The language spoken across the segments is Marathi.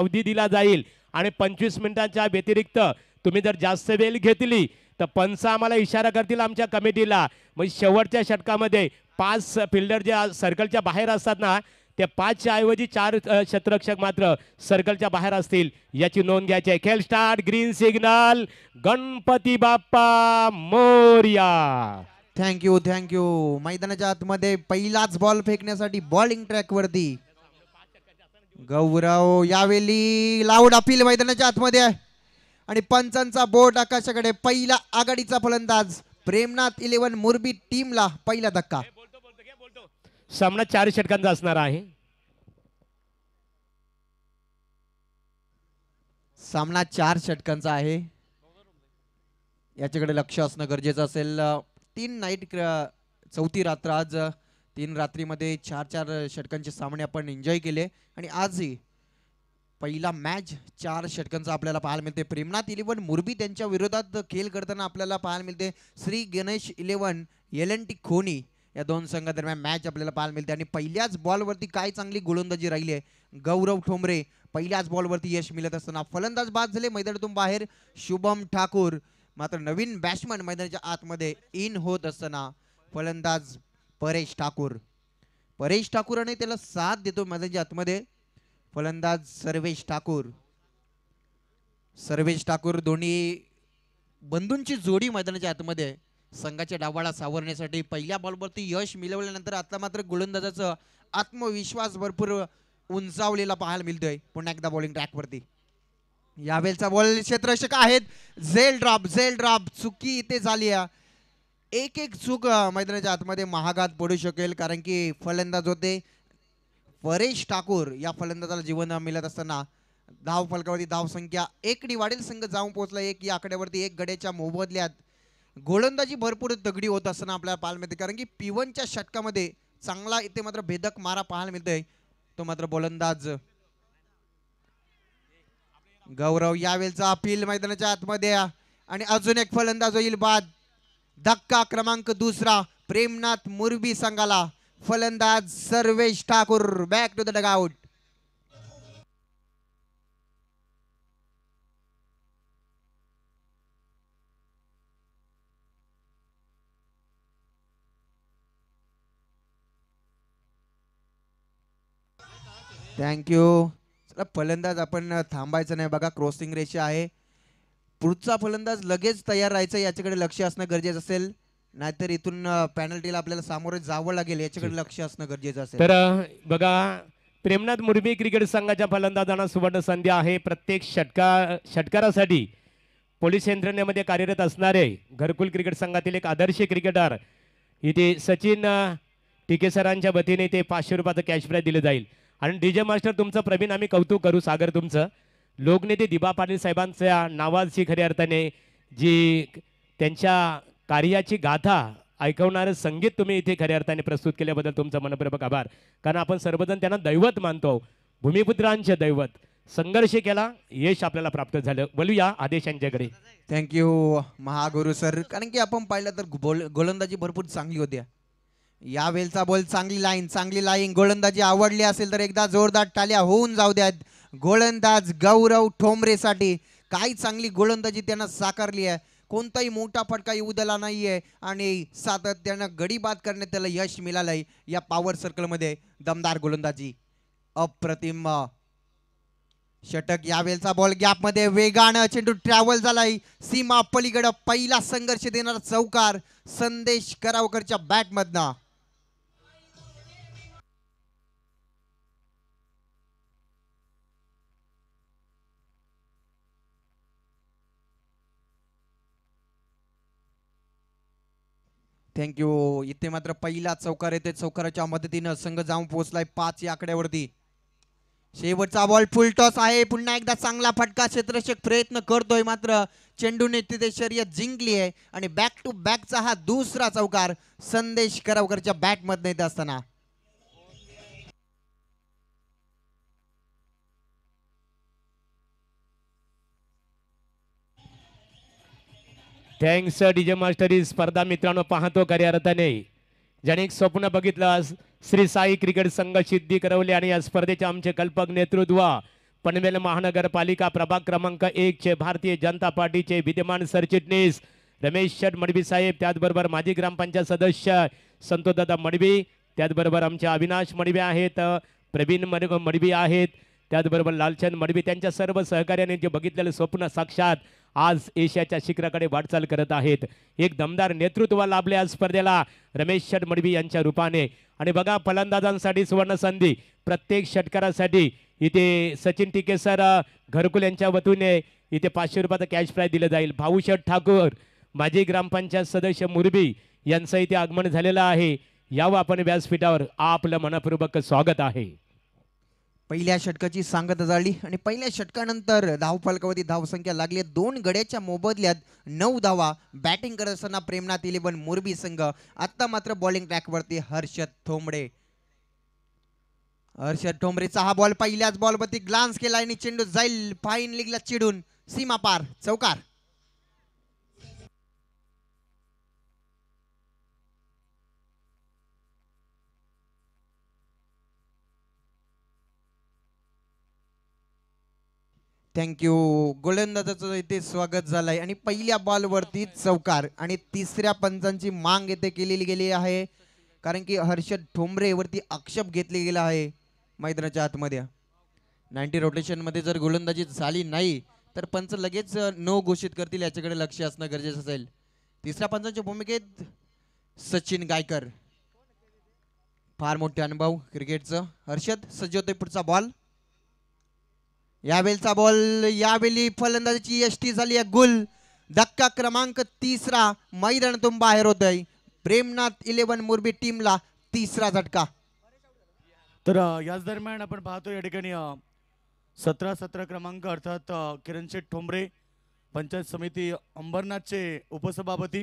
अवधी दिला जाईल आणि पंचवीस मिनिटांच्या व्यतिरिक्त तुम्ही जर जास्त वेळ घेतली तर पंच आम्हाला इशारा करतील आमच्या कमिटीला म्हणजे शेवटच्या षटकामध्ये पाच फिल्डर जे सर्कलच्या बाहेर असतात ना त्या पाचच्या ऐवजी चार क्षेत्ररक्षक मात्र सर्कलच्या बाहेर असतील याची नोंद घ्यायची आहे खेळ start green signal Ganpati Bappa मोर्या थँक्यू थँक्यू मैदानाच्या आतमध्ये पहिलाच बॉल फेकण्यासाठी बॉलिंग ट्रॅकवरती गौरव यावेळी लाऊड अपील मैदानाच्या आतमध्ये आहे आणि पंचांचा बोट आकाशाकडे पहिला आघाडीचा फलंदाज प्रेमनाथ इलेव्हन मुरबी टीमला पहिला धक्का सामना चार षटकांचा असणार आहे सामना चार षटकांचा आहे याच्याकडे लक्ष असणं गरजेचं असेल तीन नाईट चौथी रात्र आज तीन रात्रीमध्ये चार चार षटकांचे सामने आपण एन्जॉय केले आणि आजही पहिला मॅच चार षटकांचा आपल्याला पाहायला मिळते प्रेमनाथ इलेव्हन मुरबी त्यांच्या विरोधात खेळ करताना आपल्याला पाहायला मिळते Shri Ganesh eleven L N T Khoni या दोन संघादरम्यान मॅच आपल्याला पाहायला मिळते आणि पहिल्याच बॉलवरती काय चांगली गोलंदाजी राहिली आहे गौरव ठोंबरे पहिल्याच बॉलवरती यश मिळत असताना फलंदाज बाद झाले मैदानातून बाहेर शुभम ठाकूर मात्र नवीन बॅट्समन मैदानाच्या आतमध्ये इन होत असताना फलंदाज परेश ठाकूर परेश ठाकूरने त्याला साथ देतो मैदानाच्या आतमध्ये फलंदाज सर्वेश ठाकूर सर्वेश ठाकूर दोन्ही बंधूंची जोडी मैदानाच्या आतमध्ये संघाच्या डावाला सावरण्यासाठी पहिल्या बॉलवरती यश मिळवल्यानंतर आता मात्र गोलंदाजाचा आत्मविश्वास भरपूर उंचावलेला पाहायला मिळतोय पुन्हा एकदा बॉलिंग ट्रॅकवरती यावेळचा बॉल क्षेत्र आहेत झेल ड्रॉप झेल ड्रॉप चुकी इथे झाली आहे एक एक चूक मैदानाच्या आतमध्ये महागात पडू शकेल कारण की फलंदाज होते परेश ठाकूर या फलंदाजाला जीवन मिळत असताना धाव फलकावरती धाव संख्या एकडी वाडील संघ जाऊन पोहोचला एक या आकड्यावरती एक गड्याच्या मोबदल्यात गोलंदाजी भरपूर तगडी होत असताना आपल्याला पाहायला मिळते कारण की पिवनच्या षटकामध्ये चांगला इथे मात्र भेदक मारा पाहायला मिळतोय तो मात्र गोलंदाज गौरव यावेळचा अपील मैदानाच्या आतमध्ये आणि अजून एक फलंदाज होईल बाद धक्का क्रमांक दुसरा प्रेमनाथ मुरबी संघाला फलंदाज Sarvesh Thakur back to the dugout thank you चला फलंदाज आपण थांबायचं नाही बघा क्रॉसिंग रेषा आहे पुढचा फलंदाज लगेच तयार राहायचा याच्याकडे लक्ष असणं गरजेचं असेल नाहीतर इथून पॅनल्टीला आपल्याला सामोरे जावं लागेल याच्याकडे लक्ष असणं गरजेचं असेल तर बघा प्रेमनाथ मुर्मी क्रिकेट संघाच्या फलंदाजांना सुवर्ण संधी आहे प्रत्येक षटका षटकारासाठी पोलीस यंत्रणेमध्ये कार्यरत असणारे घरकुल क्रिकेट संघातील एक आदर्श क्रिकेटर इथे सचिन टिके सरांच्या वतीने ते पाचशे रुपयाचं कॅश प्राईज दिलं जाईल आणि डीजे मास्टर तुमचं प्रवीण आम्ही कौतुक करू सागर तुमचं लोकनेते दिबा पाटील साहेबांच्या नावाची खऱ्या अर्थाने जी त्यांच्या कार्याची गाथा ऐकवणारं संगीत तुम्ही इथे खऱ्या अर्थाने प्रस्तुत केल्याबद्दल तुमचा मनपूर्वक आभार कारण आपण सर्वजण त्यांना दैवत मानतो भूमिपुत्रांचे दैवत संघर्ष केला यश आपल्याला प्राप्त झालं बोलूया आदेश यांच्याकडे थँक्यू महागुरु सर कारण की आपण पाहिलं तर गोलंदाजी भरपूर चांगली होती या वेळचा बोल चांगली लाईन चांगली लाईन गोलंदाजी आवडली असेल तर एकदा जोरदार टाल्या होऊन जाऊ द्या गोलंदाज गौरव ठोंबरेसाठी काही चांगली गोलंदाजी त्यांना साकारली आहे कोणताही मोठा फटका येऊ दिला नाही आहे आणि सातत्यानं गडी बाद करण्यात त्याला यश मिळालं आहे या पॉवर सर्कलमध्ये दमदार गोलंदाजी अप्रतिम षटक यावेळचा बॉल गॅपमध्ये वेगानं चेंडू ट्रॅव्हल झालाय सीमा पलीकडं पहिला संघर्ष देणारा चौकार संदेश करावकरच्या बॅटमधनं थँक्यू इथे मात्र पहिला चौकार येते चौकाराच्या मदतीनं संघ जाऊन पोहोचलाय पाच या आकड्यावरती शेवटचा बॉल फुल टॉस आहे पुन्हा एकदा चांगला फटका क्षेत्रक्षक प्रयत्न करतोय मात्र चेंडूने तिथे शर्यत जिंकली आहे आणि बॅक टू बॅकचा हा दुसरा चौकार संदेश करावकरच्या बॅट मध्ये येत असताना थँक्स डीजे मास्टर ही स्पर्धा मित्रांनो पाहतो कार्यरताने ज्याने एक स्वप्न बघितलं श्री साई क्रिकेट संघ सिद्धी करवली आणि या स्पर्धेचे आमचे कल्पक नेतृत्व पनवेल महानगरपालिका प्रभाग क्रमांक एक चे भारतीय जनता पार्टीचे विद्यमान सरचिटणीस रमेश शेठ मडवी साहेब त्याचबरोबर माजी ग्रामपंचायत सदस्य संतोषदादा मडवी त्याचबरोबर आमचे अविनाश मडवी आहेत प्रवीण मडवी आहेत त्याचबरोबर लालचंद मडवी त्यांच्या सर्व सहकार्याने जे बघितलेलं स्वप्न साक्षात आज एशियाच्या शिखराकडे वाटचाल करत आहेत एक दमदार नेतृत्व लाभले आज स्पर्धेला रमेश मडवी यांच्या रूपाने आणि बघा फलंदाजांसाठी सुवर्ण संधी प्रत्येक षटकारासाठी इथे सचिन टिके सर घरकुल यांच्या वतीने इथे पाचशे रुपयाचा कॅश प्राईज दिलं जाईल भाऊशट ठाकूर माजी ग्रामपंचायत सदस्य मुरबी यांचं इथे आगमन झालेलं आहे यावं आपण व्यासपीठावर आपलं मनपूर्वक स्वागत आहे पहिल्या षटकाची सांगत झाली आणि पहिल्या षटकानंतर धावफलकावरती धावसंख्या लागली दोन गड्याच्या मोबदल्यात नऊ धावा बॅटिंग करत असताना प्रेमनाथ इलेव्हन मोरबी संघ आत्ता मात्र बॉलिंग ट्रॅकवरती हर्षद थोंबडे हर्षद ठोंबरेचा हा बॉल पहिल्याच बॉलवरती ग्लान्स केला आणि चेंडू जाईल फाईन लीगला चिडून सीमा पार चौकार थँक्यू गोलंदाजाचं इथे स्वागत झालं आहे आणि पहिल्या बॉलवरती चौकार आणि तिसऱ्या पंचांची मांग इथे केलेली गेली आहे कारण की हर्षद ठोंबरेवरती आक्षेप घेतले गेला आहे मैदानाच्या आतमध्ये नाईन्टी रोटेशनमध्ये जर गोलंदाजी झाली नाही तर पंच लगेच नो घोषित करतील याच्याकडे लक्ष असणं गरजेचं असेल तिसऱ्या पंचांच्या भूमिकेत सचिन गायकर फार मोठे अनुभव क्रिकेटचं हर्षद सज्जवतोय पुढचा बॉल यावेळचा बॉल यावेळी फलंदाजीची यष्टी झाली आहे गुल धक्का क्रमांक तिसरा मैदानातून बाहेर होतोय प्रेमनाथ इलेव्हन मुरबी टीमला तिसरा झटका तर याच दरम्यान आपण पाहतो या ठिकाणी सतरा सतरा क्रमांक अर्थात शेठ ठोंबरे पंचायत समिती अंबरनाथचे उपसभापती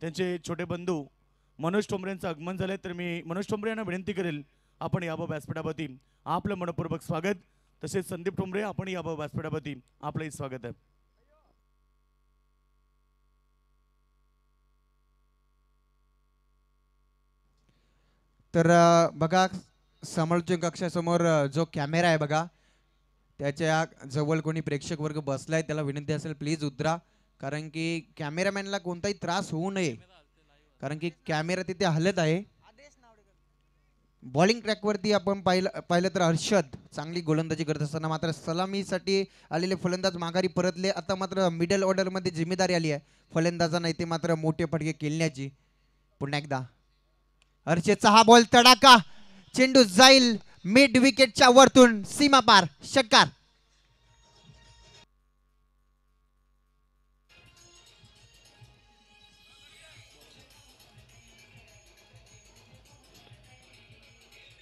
त्यांचे छोटे बंधू मनोज ठोंबरे यांचं आगमन झालंय तर मी मनोज ठोंबरे यांना विनंती करेल आपण याबाबत व्यासपीठापती आपलं मनपूर्वक स्वागत तसेच संदीप टोंबरे आपण या व्यासपीठापती आपलंही स्वागत आहे तर बघा समोरच्या कक्षासमोर जो कॅमेरा आहे बघा त्याच्या जवळ कोणी प्रेक्षक वर्ग बसलाय त्याला विनंती असेल प्लीज उतरा कारण की कॅमेरामॅनला कोणताही त्रास होऊ नये कारण की कॅमेरा तिथे हलत आहे बॉलिंग ट्रॅकवरती आपण पाहिलं पाहिलं तर हर्षद चांगली गोलंदाजी करत असताना मात्र सलामीसाठी आलेले फलंदाज माघारी परतले आता मात्र मिडल ऑर्डरमध्ये जिम्मेदारी आली आहे फलंदाजांना इथे मात्र मोठे फटके खेळण्याची पुन्हा एकदा हर्षदचा हा बॉल तडाका चेंडू जाईल मिड विकेटच्या वरतून सीमा पार षटकार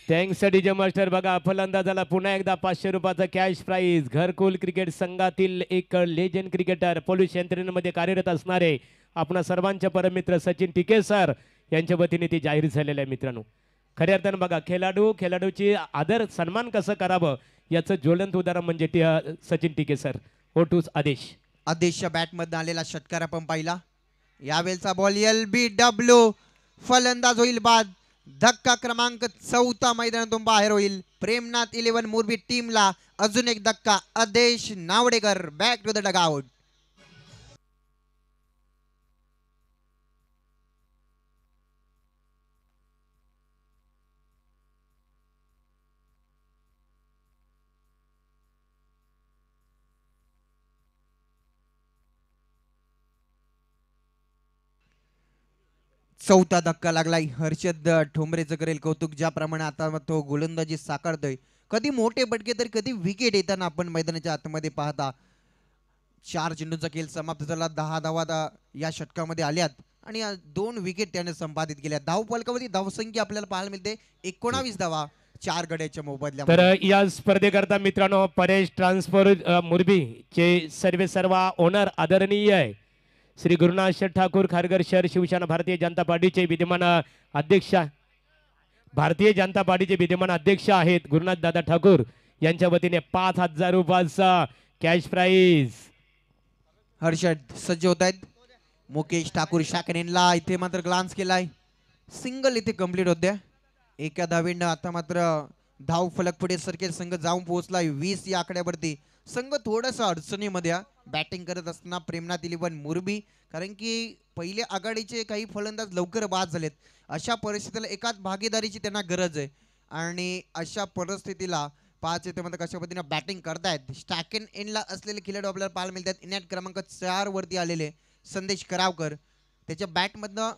त्यांसाठी जे मास्टर बघा फलंदाजाला पुन्हा एकदा पाचशे रुपयाचा कॅश प्राइज घरकुल क्रिकेट संघातील एक लेजंड क्रिकेटर पोलीस यंत्रणेमध्ये कार्यरत असणारे आपणा सर्वांचे परममित्र सचिन टिके सर यांच्या वतीने ती जाहीर झालेल्या आहे मित्रांनो खऱ्या अर्थानं बघा खेळाडू खेळाडूची आदर सन्मान कसं करावं याचं ज्वलंत उदाहरण म्हणजे सचिन टिके सर ओटूस आदेश आदेशच्या बॅटमधनं आलेला षटकार आपण पाहिला यावेळचा बॉल एल बी डब्ल्यू फलंदाज होईल बाद धक्का क्रमांक चौथा मैदानातून बाहेर होईल प्रेमनाथ इलेव्हन मुरबी टीमला अजून एक धक्का Adesh Navdekar back to the dugout चौथा धक्का लागला हर्षद ठोंबरेचं करेल कौतुक ज्याप्रमाणे आता तो गोलंदाजी साकारतोय कधी मोठे बटके तर कधी विकेट येताना आपण मैदानाच्या आतमध्ये पाहता चार चेंडूंचा खेळ समाप्त झाला दहा धावा या षटकामध्ये आल्यात आणि दोन विकेट त्याने संपादित केल्या धाव पालकामध्ये धावसंख्या आपल्याला पाहायला मिळते एकोणावीस धावा चार गड्याच्या मोबदल्या तर या स्पर्धेकरता मित्रांनो परेश ट्रान्सफर मुरबी चे सर्वे सर्व ओनर आदरणीय आहे श्री गुरुनाथ ठाकूर खारगर शहर शिवसेना भारतीय जनता पार्टीचे विद्यमान अध्यक्ष भारतीय जनता पार्टीचे विद्यमान अध्यक्ष आहेत गुरुनाथ दादा ठाकूर यांच्या वतीने पाच हजार रुपयाचा कॅश प्राइज हर्षद सज्ज होत आहेत मुकेश ठाकूर शाकरेनला इथे मात्र ग्लान्स केलाय सिंगल इथे कम्प्लीट होत्या एका धावीनं आता मात्र धाव फलक पुढे सरकेल संघ जाऊन पोहोचलाय वीस या आकड्यावरती संघ थोडासा अडचणीमध्ये बॅटिंग करत असताना प्रेमनाथ इलेव्हन मुरबी कारण की पहिले आघाडीचे काही फलंदाज लवकर बाद झालेत अशा परिस्थितीला एकाच भागीदारीची त्यांना गरज आहे आणि अशा परिस्थितीला पाच येतेमध्ये कशा पद्धतीने बॅटिंग करतायत स्टॅक एन ला असलेले खिलाडू आपल्याला पाहायला मिळतात इनॅट क्रमांक चार वरती आलेले संदेश करावकर त्याच्या बॅटमधनं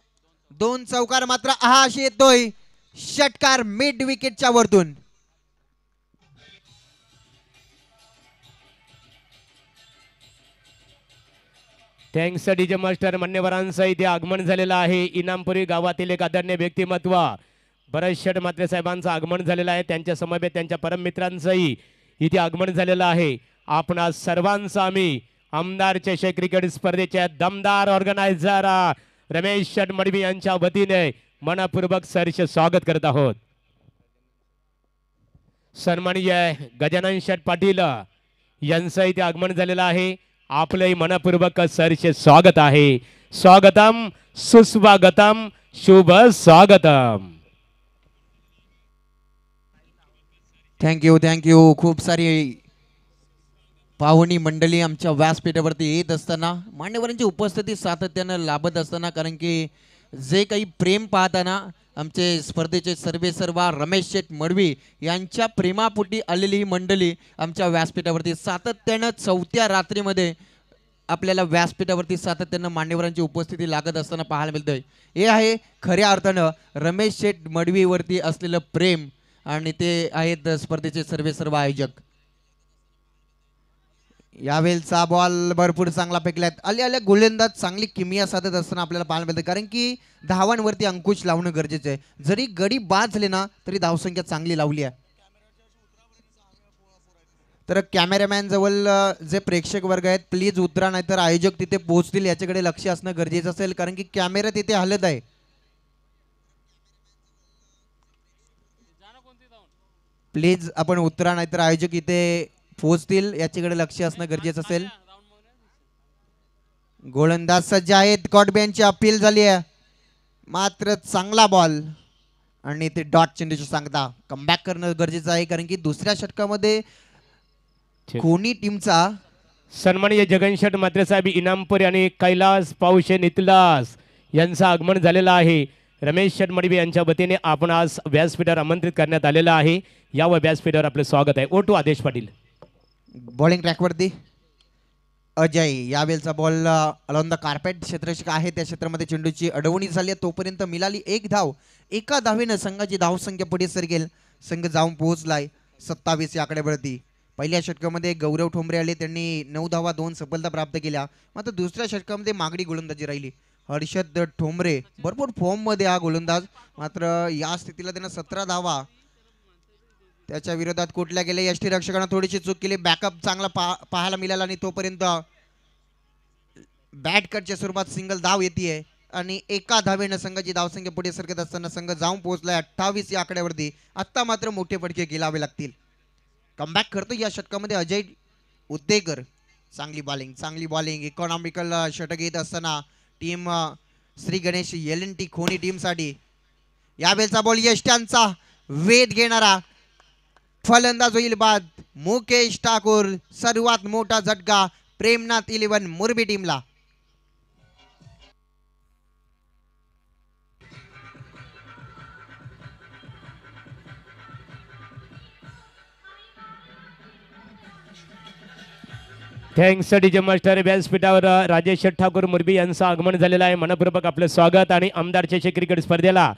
दोन चौकार मात्र हा येतोय षटकार मिड विकेटच्या वरतून थँक्स डीजे मास्टर मान्यवरांचं इथे आगमन झालेलं आहे इनामपुरी गावातील एक आदरणीय व्यक्तिमत्व भरत शेठ मात्रे साहेबांचं आगमन झालेलं आहे त्यांच्या समवेत त्यांच्या परममित्रांचंही इथे आगमन झालेलं आहे आपण सर्वांचं आम्ही आमदार चषक क्रिकेट स्पर्धेच्या दमदार ऑर्गनायझर रमेश शेठ मडवी यांच्या वतीने मनपूर्वक सरचे स्वागत करत आहोत सन्माननीय गजानन शेठ पाटील यांचं इथे आगमन झालेलं आहे आपलंही मनपूर्वक सरचे स्वागत आहे स्वागतम सुस्वागतम शुभ स्वागतम थँक्यू थँक्यू खूप सारी पाहुणी मंडळी आमच्या व्यासपीठावरती येत असताना मान्यवरांची उपस्थिती सातत्यानं लाभत असताना कारण की जे काही प्रेम पाहताना आमचे स्पर्धेचे सर्वेसर्वा रमेश शेठ मडवी यांच्या प्रेमापोटी आलेली ही मंडळी आमच्या व्यासपीठावरती सातत्यानं चौथ्या रात्रीमध्ये आपल्याला व्यासपीठावरती सातत्यानं मान्यवरांची उपस्थिती लागत असताना पाहायला मिळते हे आहे खऱ्या अर्थानं रमेश शेठ मडवीवरती असलेलं प्रेम आणि ते आहेत स्पर्धेचे सर्व आयोजक यावेळेचा बॉल भरपूर चांगला फेकला आले अली गोलंदाज चांगली किमिया साधत असताना आपल्याला पाहायला मिळते कारण की धावांवरती अंकुश लावणं गरजेचं आहे जरी गडी बाद ना तरी धावसंख्या चांगली लावली आहे तर कॅमेरामॅन जवळ जे प्रेक्षक वर्ग आहेत प्लीज उतरा नाही तर आयोजक तिथे पोहोचतील याच्याकडे लक्ष असणं गरजेचं असेल कारण की कॅमेरा तिथे हलत आहे प्लीज आपण उतरा नाहीतर आयोजक इथे पोहोचतील याच्याकडे लक्ष असणं गरजेचं असेल गोलंदाज सज्ज आहेत गॉडबॅनची अपील झाली आहे मात्र चांगला बॉल आणि ते डॉट चेंडू सांगता कमबॅक करणं गरजेचं आहे कारण की दुसऱ्या षटकामध्ये कोणी टीमचा सन्मानिय जगन शेट मात्रे साहेब इनामपुरी आणि कैलास पाऊशे नितलास यांचं आगमन झालेलं आहे रमेश शेटमडिबे यांच्या वतीने आपण आज व्यासपीठावर आमंत्रित करण्यात आलेलं आहे या व्यासपीठावर आपलं स्वागत आहे ओटू आदेश पाटील बॉलिंग ट्रॅकवरती अजय या बॉल अलॉन द कार्पेट क्षेत्र आहे त्या क्षेत्रामध्ये चेंडूची अडवणी झाली आहे तोपर्यंत मिळाली एक धाव एका धावीनं संघाची धावसंख्या पुढे सरगेल संघ जाऊन पोहोचलाय सत्तावीस या आकड्यावरती पहिल्या षटकामध्ये गौरव ठोंबरे आले त्यांनी नऊ धावा दोन सफलता प्राप्त केल्या मात्र दुसऱ्या षटकामध्ये मागडी गोलंदाजी राहिली हर्षद ठोंबरे भरपूर फॉर्ममध्ये हा गोलंदाज मात्र या स्थितीला त्यांना सतरा धावा त्याच्या विरोधात कुठल्या गेले यष्टी रक्षकानं थोडीशी चूक केली बॅकअप चांगला पा पाहायला मिळाला आणि तोपर्यंत बॅट कटच्या स्वरूपात सिंगल धाव येते आणि एका धावेनं संघाची धावसंख्या पुढे सरकत असताना संघ जाऊन पोहोचलाय अठ्ठावीस या आकड्यावरती आत्ता मात्र मोठे फटके गेलावे लागतील कमबॅक करतो या षटकामध्ये अजय उद्देकर चांगली बॉलिंग चांगली बॉलिंग इकॉनॉमिकल षटक येत असताना team Shri Ganesh L N T Khoni टीमसाठी या बॉल यष्ट्यांचा वेध घेणारा फलंदाज होईल बाद मुकेश ठाकूर सर्वात मोठा झटका प्रेमनाथ इलेव्हन मुरबी टीमला थँक्स डीजे मास्टर व्यासपीठावर राजेश ठाकूर मुरबी यांचं आगमन झालेलं आहे मनपूर्वक आपलं स्वागत आणि आमदार चषक क्रिकेट स्पर्धेला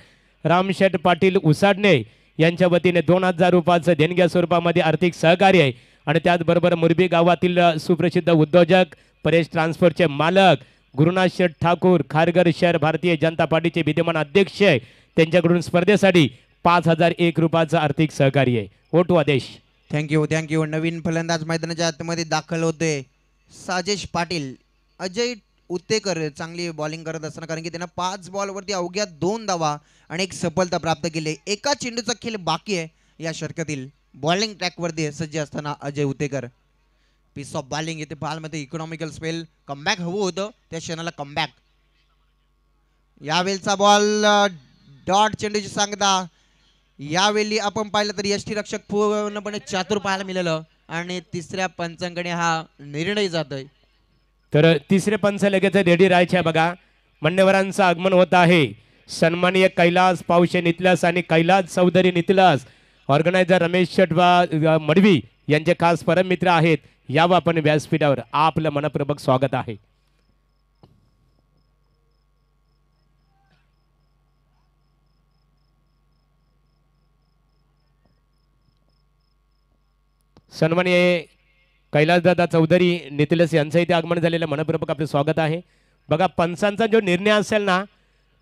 रामशेठ पाटील उसाडणे यांच्या वतीने दोन हजार रुपयाचं देणग्या स्वरूपामध्ये आर्थिक सहकार्य आहे आणि त्याचबरोबर मुरबी गावातील सुप्रसिद्ध उद्योजक परेश ट्रान्सफरचे मालक गुरुनाथ शेठ ठाकूर खारगर शहर भारतीय जनता पार्टीचे विद्यमान अध्यक्ष आहे त्यांच्याकडून स्पर्धेसाठी पाच हजार एक रुपयाचं आर्थिक सहकार्य आहे ओटू आदेश थँक्यू थँक्यू नवीन फलंदाज मैदानाच्या आतमध्ये दाखल होते साजेश पाटील अजय उतेकर चांगली बॉलिंग करत असताना कारण की त्यांना पाच बॉलवरती अवघ्या दोन दावा आणि एक सफलता प्राप्त केली एका चेंडूचा खेळ बाकी आहे या षटकातील बॉलिंग ट्रॅकवरती सज्ज असताना Ajay Utekar piece of bowling येते बॉलमध्ये इकॉनॉमिकल स्पेल कमबॅक हवं होतं त्या क्षणाला कमबॅक यावेळचा बॉल डॉट चेंडूची सांगता यावेळी आपण पाहिलं तर यष्टी रक्षक पूर्णपणे चातुर पाहायला मिळालं आणि तिसऱ्या पंचांकडे हा निर्णय जातोय तर तिसरे पंच लगेच रेडी राहायचे बघा मान्यवरांचं आगमन होत आहे सन्मानिय कैलास पावशे नितलास आणि कैलास चौधरी नितलास ऑर्गनायझर रमेश शेटवा मडवी यांचे खास परममित्र आहेत यावं आपण व्यासपीठावर आपलं मनपूर्वक स्वागत आहे सन्मानिय कैलासदादा चौधरी नितिलस यांचं इथे आगमन झालेलं मनपूर्वक आपलं स्वागत आहे बघा पंचांचा जो निर्णय असेल ना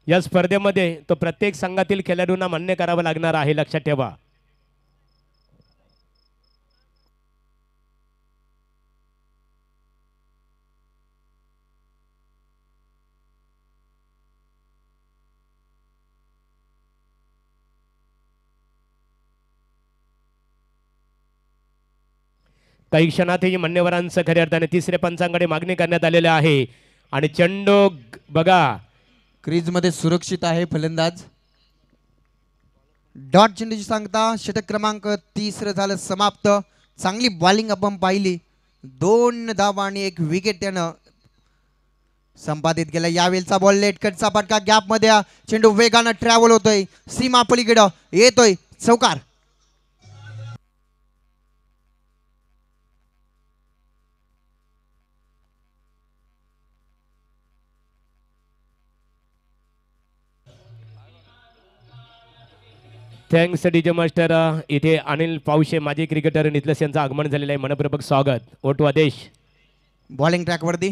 या स्पर्धेमध्ये तो प्रत्येक संघातील खेळाडूंना मान्य करावा लागणार आहे लक्षात ठेवा काही क्षणातही मान्यवरांचं खऱ्या अर्थाने तिसऱ्या पंचांकडे मागणी करण्यात आलेली आहे आणि चंडो बघा क्रीजमध्ये सुरक्षित आहे फलंदाज डॉट चेंडूची सांगता षटक क्रमांक तिसरं झालं समाप्त चांगली बॉलिंग आपण पाहिली दोन धाव आणि एक विकेट त्यानं संपादित केला यावेळेचा बॉल लेटकटचा फटका गॅपमध्ये चेंडू वेगानं ट्रॅव्हल होतोय सीमा पलीकडं येतोय चौकार थँक्स जे मास्टर इथे अनिल पावशे माजी क्रिकेटर नितलस यांचं आगमन झालेलं आहे मनपूर्वक स्वागत ओटू आदेश बॉलिंग वरती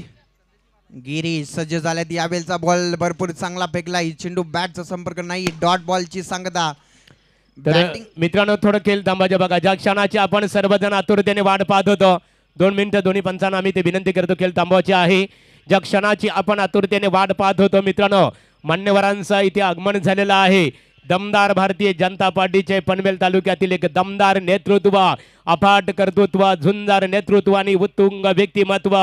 गिरी सज्ज झाल्यात यावेळचा बॉल भरपूर चांगला फेकला चेंडू बॅटचा संपर्क नाही डॉट बॉलची सांगता तर मित्रांनो थोडं खेळ थांबायचं बघा ज्या क्षणाची आपण सर्वजण आतुरतेने वाट पाहत होतो दोन मिनिटं दोन्ही पंचांना आम्ही ते विनंती करतो खेळ थांबवायची आहे ज्या क्षणाची आपण आतुरतेने वाट पाहत होतो मित्रांनो मान्यवरांचं इथे आगमन झालेलं आहे दमदार भारतीय जनता पार्टीचे पनवेल तालुक्यातील एक दमदार नेतृत्व अफाट कर्तृत्व झुंजार नेतृत्व आणि उत्तुंग व्यक्तिमत्व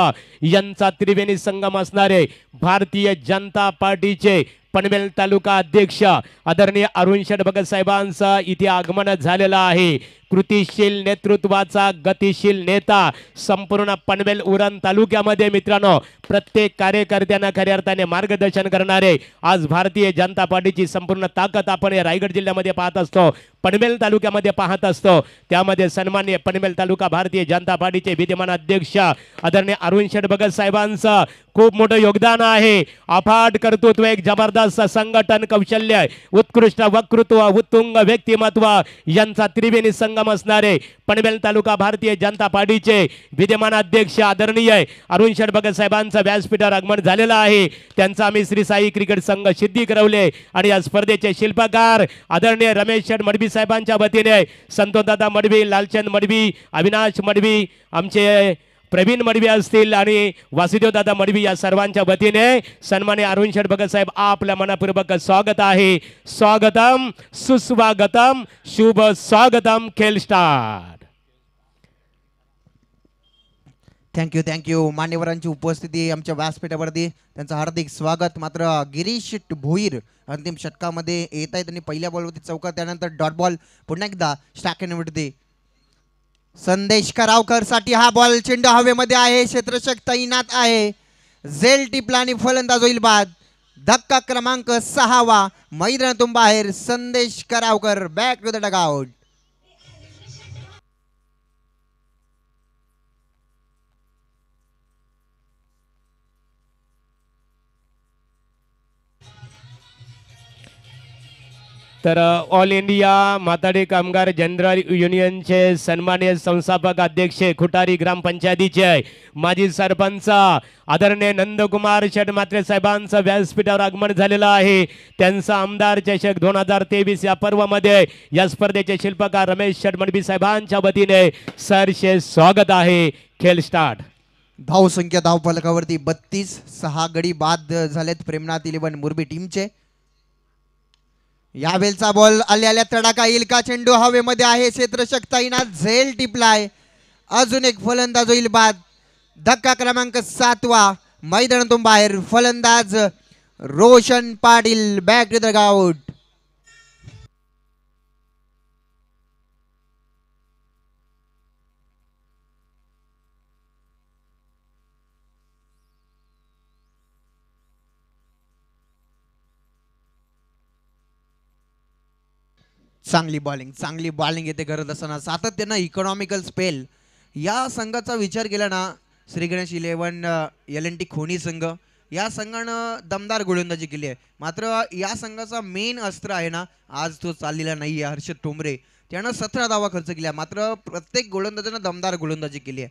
यांचा त्रिवेणी संगम असणारे भारतीय जनता पार्टीचे पनवेल तालुका अध्यक्ष आदरणीय अरुण शेठ भगत साहेबांचं इथे आगमन झालेलं आहे कृतिशील नेतृत्वाचा गतिशील नेता संपूर्ण पनवेल उरण तालुक्यामध्ये मित्रांनो प्रत्येक कार्यकर्त्यांना खऱ्या अर्थाने मार्गदर्शन करणारे आज भारतीय जनता पार्टीची संपूर्ण ताकद आपण रायगड जिल्ह्यामध्ये पाहत असतो पनवेल तालुक्यामध्ये पाहत असतो त्यामध्ये सन्मान्य पनवेल तालुका भारतीय जनता पार्टीचे विद्यमान अध्यक्ष आदरणीय अरुण शेठ भगत साहेबांचं खूप मोठं योगदान आहे अफाट कर्तृत्व एक जबरदस्त संघटन कौशल्य उत्कृष्ट वक्तृत्व उत्तुंग व्यक्तिमत्व यांचा त्रिवेणी संगम काम असणारे पनवेल तालुका भारतीय जनता पार्टीचे विद्यमान अध्यक्ष आदरणीय अरुण भगत साहेबांचं व्यासपीठावर आगमन झालेलं आहे त्यांचा आम्ही श्री साई क्रिकेट संघ सिद्धी करवले आणि या स्पर्धेचे शिल्पकार आदरणीय रमेश शेठ मडबी साहेबांच्या वतीने संतोषदादा मडवी लालचंद मडवी अविनाश मडवी आमचे प्रवीण मडवी असतील आणि वासुदेव दादा मडवी या सर्वांच्या वतीने सन्माने अरुण शेठ भगत साहेब आपल्या मनापूर्वक स्वागत आहे स्वागतम सुस्वागतम शुभ स्वागतम खेल स्टार थँक्यू थँक्यू मान्यवरांची उपस्थिती आमच्या व्यासपीठावरती त्यांचं हार्दिक स्वागत मात्र गिरीश भोईर अंतिम षटकामध्ये येत आहेत आणि पहिल्या बॉलवरती चौकात त्यानंतर डॉट बॉल पुन्हा एकदा स्टॅक विटते संदेश करावकर साठी हा बॉल चेंडू हवेमध्ये आहे क्षेत्रशक तैनात आहे झेल टिपला आणि फलंदाज होईल बाद धक्का क्रमांक सहावा मैदानातून बाहेर Sandesh Karavkar back to the dugout तर all India Mathadi Kamgar general युनियनचे सन्मान्य संस्थापक अध्यक्ष खुटारी ग्रामपंचायतीचे माजी सरपंच आदरणीय नंदकुमार षटमात्रे साहेबांचं व्यासपीठावर आगमन झालेलं आहे त्यांचा आमदार चषक दोन हजार तेवीस या पर्वामध्ये या स्पर्धेचे शिल्पकार रमेश षटमडबी साहेबांच्या वतीने सरशे स्वागत आहे खेळ स्टार्ट धाव संख्या धाव फलकावरती बत्तीस सहा गडी बाद झालेत प्रेमनाथ इलेव्हन मुरबी टीमचे या बेलचा बॉल आल्या तडाका येईल का चेंडू हवेमध्ये आहे शकता ताईना झेल टिपलाय अजून एक फलंदाज होईल बाद धक्का क्रमांक सातवा मैदानातून बाहेर फलंदाज Roshan Patil back to the dugout चांगली बॉलिंग चांगली बॉलिंग येते करत असताना सातत्यानं इकॉनॉमिकल स्पेल या संघाचा विचार केला ना Shriganesh Ganesh eleven L N T Khoni संघ या संघानं दमदार गोलंदाजी केली आहे मात्र या संघाचा मेन अस्त्र आहे ना आज तो चाललेला नाही आहे हर्षद टोमरे त्यानं सतरा दावा खर्च केला मात्र प्रत्येक गोलंदाजानं दमदार गोलंदाजी केली आहे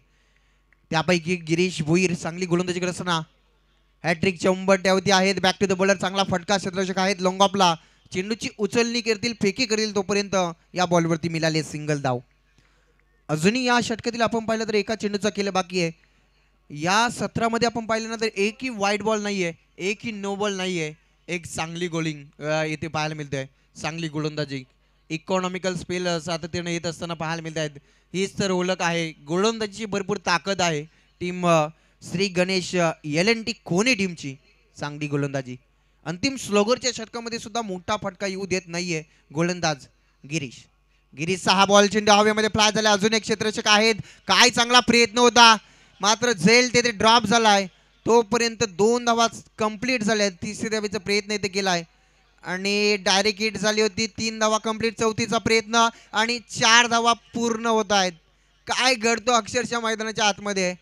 त्यापैकी गिरीश भुईर चांगली गोलंदाजी करत असताना हॅट्रिक चंबट्यावरती आहेत बॅक टू द बॉलर चांगला फटका क्षेत्ररक्षक आहेत लॉंगॉपला चेंडूची उचलणी करतील फेकी करतील तोपर्यंत या बॉलवरती मिळाले सिंगल धाव अजूनही या षटकातील आपण पाहिलं तर एका चेंडूचा केलं बाकी आहे या सत्रामध्ये आपण पाहिलं ना तर एकही वाईट बॉल नाही आहे एकही नो बॉल नाही आहे एक चांगली गोलिंग येथे पाहायला मिळते चांगली गोलंदाजी इकॉनॉमिकल स्पेल सातत्यानं येत असताना पाहायला मिळत आहेत हीच तर ओळख आहे गोलंदाजीची भरपूर ताकद आहे team Shri Ganesh L N T Khoni टीमची चांगली गोलंदाजी अंतिम स्लोगरच्या षटकामध्ये सुद्धा मोठा फटका येऊ देत नाहीये गोलंदाज गिरीश गिरीश सहा बॉल चेंडू हवेमध्ये फ्लाय झाले अजून एक क्षेत्रक्षक आहेत काय चांगला प्रयत्न होता मात्र जेल तेथे ड्रॉप झालाय तोपर्यंत दोन धावा कंप्लीट झाल्या तिसऱ्या धावेचा प्रयत्न इथे केलाय आणि डायरेक्ट हिट झाली होती तीन धावा कंप्लीट चौथीचा प्रयत्न आणि चार धावा पूर्ण होत आहेत काय घडतो अक्षरशः मैदानाच्या आतमध्ये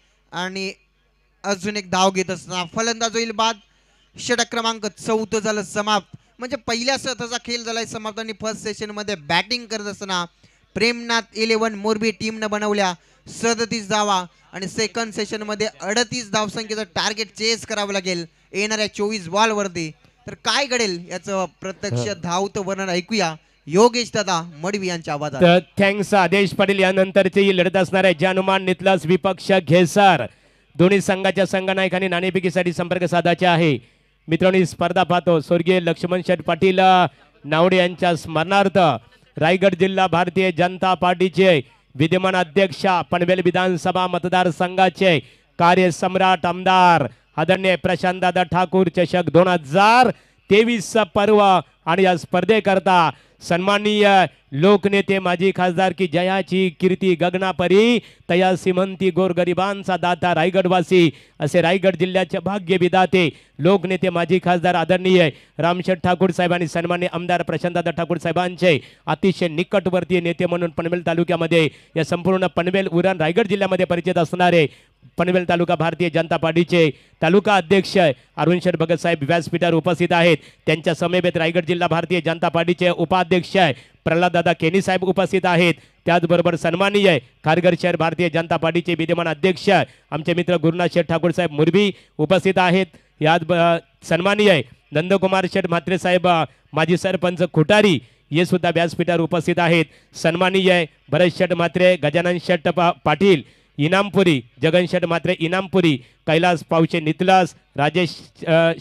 आणि अजून एक धाव घेत असताना फलंदाज होईल बाद षटक क्रमांक चौथ झालं समाप्त म्हणजे पहिल्या सत्राचा खेळ झालाय समाप्त आणि फर्स्ट सेशनमध्ये बॅटिंग करत असताना प्रेमनाथ इलेव्हन मोरबी टीमनं बनवल्या सदतीस धावा आणि सेकंड सेशनमध्ये अडतीस धावसंख्येचं टार्गेट चेस करावं लागेल येणाऱ्या चोवीस बॉलवरती तर काय घडेल याचं प्रत्यक्ष धावतं वर्णन ऐकूया योगेश दादा मडवी यांच्या आवाजात थँक्स आदेश पाटील यानंतरची लढत असणार आहे जानुमान नितलास विपक्ष घेसार दोन्ही संघाच्या संघनायकांनी नाणेपिकीसाठी संपर्क साधायचा आहे मित्रांनी स्पर्धा पाहतो स्वर्गीय लक्ष्मण शेठ पाटील नावडे यांच्या स्मरणार्थ रायगड जिल्हा भारतीय जनता पार्टीचे विद्यमान अध्यक्ष पनवेल विधानसभा मतदारसंघाचे कार्यसम्राट आमदार आदरणीय प्रशांतदादा ठाकूर चषक दोन हजार तेवीसचा पर्व आणि या स्पर्धेकरता सन्माननीय लोकनेते माजी खासदार की जयाची कीर्ती गगनापरी तया सिमंती गरिबांचा दाता रायगडवासी असे रायगड जिल्ह्याचे भाग्य विदाते लोकनेते माजी खासदार आदरणीय रामशेठ ठाकूर साहेब आणि सन्मान्य आमदार प्रशांतदा ठाकूर साहेबांचे अतिशय निकटवर्तीय नेते म्हणून पनवेल तालुक्यामध्ये या संपूर्ण पनवेल उरण रायगड जिल्ह्यामध्ये परिचित असणारे पनवेल तालुका भारतीय जनता पार्टीचे तालुका अध्यक्ष अरुण शेठ भगत साहेब व्यासपीठावर उपस्थित आहेत त्यांच्या समेबेत रायगड जिल्हा भारतीय जनता पार्टीचे उपाध्यक्ष प्रल्हाददादा केनी साहेब उपस्थित आहेत त्याचबरोबर सन्माननीय खारघर शहर भारतीय जनता पार्टीचे विद्यमान अध्यक्ष आमचे मित्र गुरुनाथ शेठ ठाकूर साहेब मुरबी उपस्थित आहेत यात सन्माननीय नंदकुमार शेठ मात्रे साहेब माजी सरपंच खुटारी हे सुद्धा व्यासपीठावर उपस्थित आहेत सन्माननीय भरत शेठ म्हात्रे गजानन शेठ पाटील इनामपुरी जगन शेठ मात्रे इनामपुरी कैलास पावचे नितलास राजेश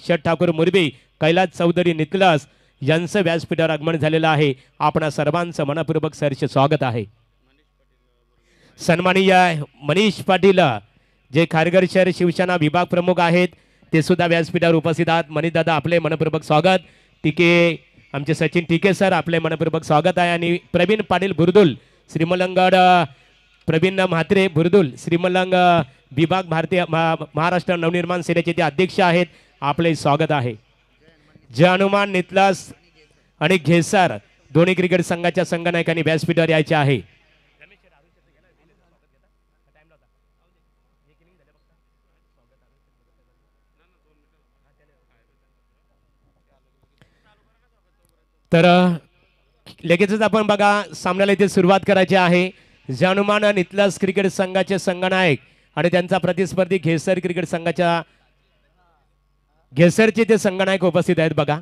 शेठ ठाकूर मुरबी कैलास चौधरी नितलास यांचं व्यासपीठावर आगमन झालेलं आहे आपणा सर्वांचं मनपूर्वक सरचे स्वागत आहे सन्मानीय मनीष पाटील जे खारघर शहर शिवसेना विभाग प्रमुख आहेत ते सुद्धा व्यासपीठावर उपस्थित आहात मनीषदादा आपले मनपूर्वक स्वागत टिके आमचे सचिन टिके सर आपले मनपूर्वक स्वागत आहे आणि प्रवीण पाटील बुरदुल श्रीमलंगड प्रवीण म्हात्रे बुरदुल श्रीमलंग विभाग भारतीय महाराष्ट्र नवनिर्माण सेनेचे ते अध्यक्ष आहेत आपले स्वागत आहे जय हनुमान नितलास आणि घेसार दोन्ही क्रिकेट संघाच्या संघनायकांनी व्यासपीठावर यायचे आहे तर लगेचच आपण बघा सामन्याला इथे सुरुवात करायची आहे जनुमान इतलास क्रिकेट संघाचे संघनायक आणि त्यांचा प्रतिस्पर्धी घेसर क्रिकेट संघाच्या घेसरचे ते संघनायक उपस्थित आहेत बघा